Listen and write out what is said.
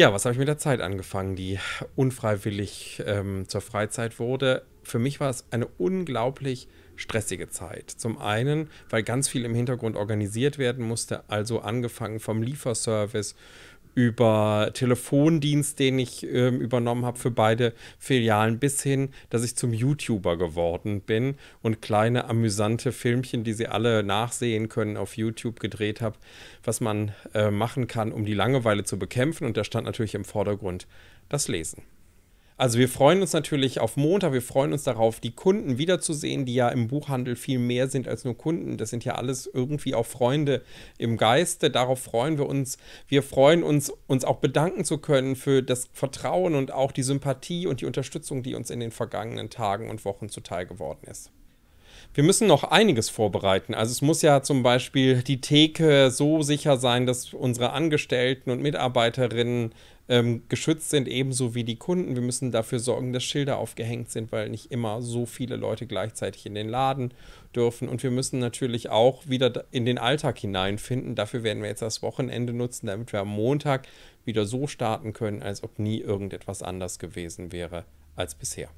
Ja, was habe ich mit der Zeit angefangen, die unfreiwillig ähm, zur Freizeit wurde? Für mich war es eine unglaublich stressige Zeit. Zum einen, weil ganz viel im Hintergrund organisiert werden musste, also angefangen vom Lieferservice über Telefondienst, den ich äh, übernommen habe für beide Filialen, bis hin, dass ich zum YouTuber geworden bin und kleine amüsante Filmchen, die Sie alle nachsehen können, auf YouTube gedreht habe, was man äh, machen kann, um die Langeweile zu bekämpfen. Und da stand natürlich im Vordergrund das Lesen. Also wir freuen uns natürlich auf Montag, wir freuen uns darauf, die Kunden wiederzusehen, die ja im Buchhandel viel mehr sind als nur Kunden. Das sind ja alles irgendwie auch Freunde im Geiste. Darauf freuen wir uns. Wir freuen uns, uns auch bedanken zu können für das Vertrauen und auch die Sympathie und die Unterstützung, die uns in den vergangenen Tagen und Wochen zuteil geworden ist. Wir müssen noch einiges vorbereiten. Also es muss ja zum Beispiel die Theke so sicher sein, dass unsere Angestellten und Mitarbeiterinnen ähm, geschützt sind, ebenso wie die Kunden. Wir müssen dafür sorgen, dass Schilder aufgehängt sind, weil nicht immer so viele Leute gleichzeitig in den Laden dürfen. Und wir müssen natürlich auch wieder in den Alltag hineinfinden. Dafür werden wir jetzt das Wochenende nutzen, damit wir am Montag wieder so starten können, als ob nie irgendetwas anders gewesen wäre als bisher.